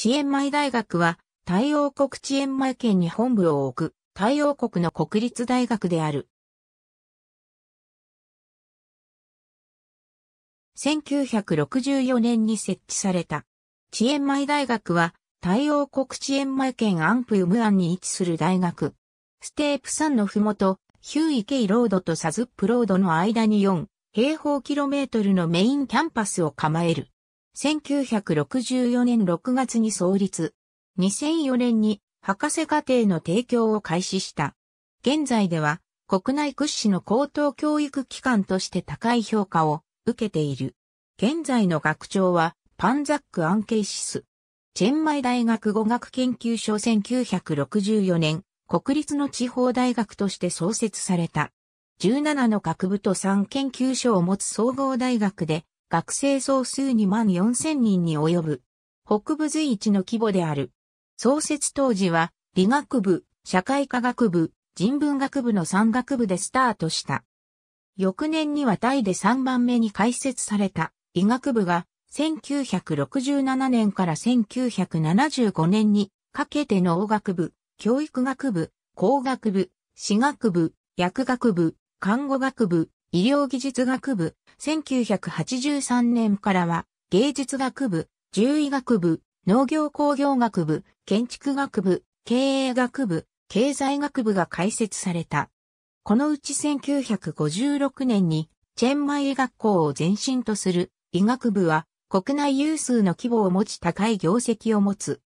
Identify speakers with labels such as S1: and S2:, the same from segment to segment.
S1: 遅延米大学は、太陽国遅延米県に本部を置く、太陽国の国立大学である。1964年に設置された。遅延米大学は、太陽国遅延米県アンプウムアンに位置する大学。ステープ山のふもと、ヒューイケイロードとサズップロードの間に4平方キロメートルのメインキャンパスを構える。1964年6月に創立。2004年に博士課程の提供を開始した。現在では国内屈指の高等教育機関として高い評価を受けている。現在の学長はパンザック・アンケイシス。チェンマイ大学語学研究所1964年、国立の地方大学として創設された。17の学部と3研究所を持つ総合大学で、学生総数2万4千人に及ぶ、北部随一の規模である。創設当時は、理学部、社会科学部、人文学部の3学部でスタートした。翌年にはタイで3番目に開設された医学部が1967年から1975年にかけて農学部、教育学部、工学部、私学部、薬学部、看護学部、医療技術学部、1983年からは、芸術学部、獣医学部、農業工業学部、建築学部、経営学部、経済学部が開設された。このうち1956年に、チェンマイ医学校を前身とする医学部は、国内有数の規模を持ち高い業績を持つ。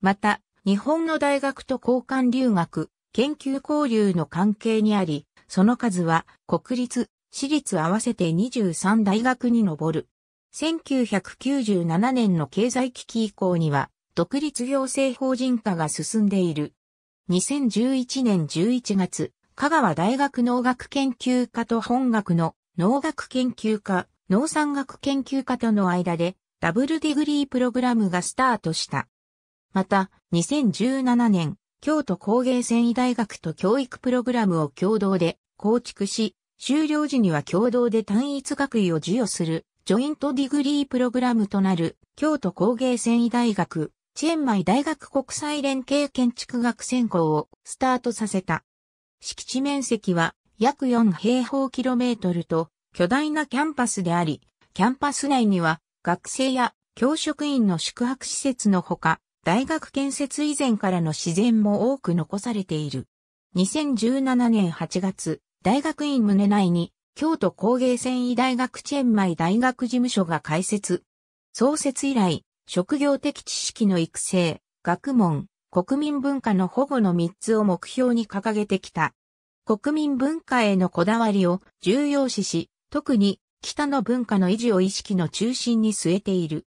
S1: また、日本の大学と交換留学、研究交流の関係にあり、その数は国立、私立合わせて23大学に上る。1997年の経済危機以降には、独立行政法人化が進んでいる。2011年11月、香川大学農学研究科と本学の農学研究科、農産学研究科との間でダブルディグリープログラムがスタートした。また、2017年、京都工芸繊維大学と教育プログラムを共同で構築し、終了時には共同で単一学位を授与する、ジョイントディグリープログラムとなる、京都工芸繊維大学、チェンマイ大学国際連携建築学専攻をスタートさせた。敷地面積は約4平方キロメートルと巨大なキャンパスであり、キャンパス内には学生や教職員の宿泊施設のほか、大学建設以前からの自然も多く残されている。2017年8月、大学院胸内に、京都工芸繊維大学チェンマイ大学事務所が開設。創設以来、職業的知識の育成、学問、国民文化の保護の3つを目標に掲げてきた。国民文化へのこだわりを重要視し、特に北の文化の維持を意識の中心に据えている。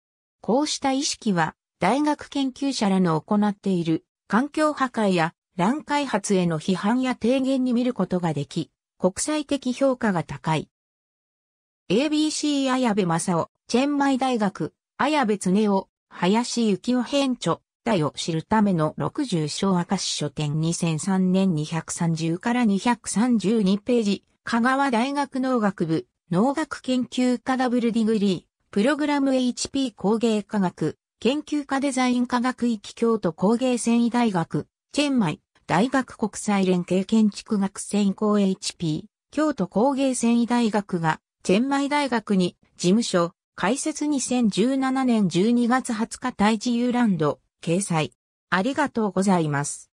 S1: こうした意識は、大学研究者らの行っている環境破壊や乱開発への批判や提言に見ることができ、国際的評価が高い。ABC 綾部正夫、チェンマイ大学、綾部恒夫、林幸夫編著、大を知るための60章明石書店2003年230から232ページ、香川大学農学部、農学研究科ダブルディグリー、プログラム HP 工芸科学、研究科デザイン科学域京都工芸繊維大学、チェンマイ、大学国際連携建築学専攻 HP、京都工芸繊維大学が、チェンマイ大学に、事務所、開設2017年12月20日大自由ランド、掲載。ありがとうございます。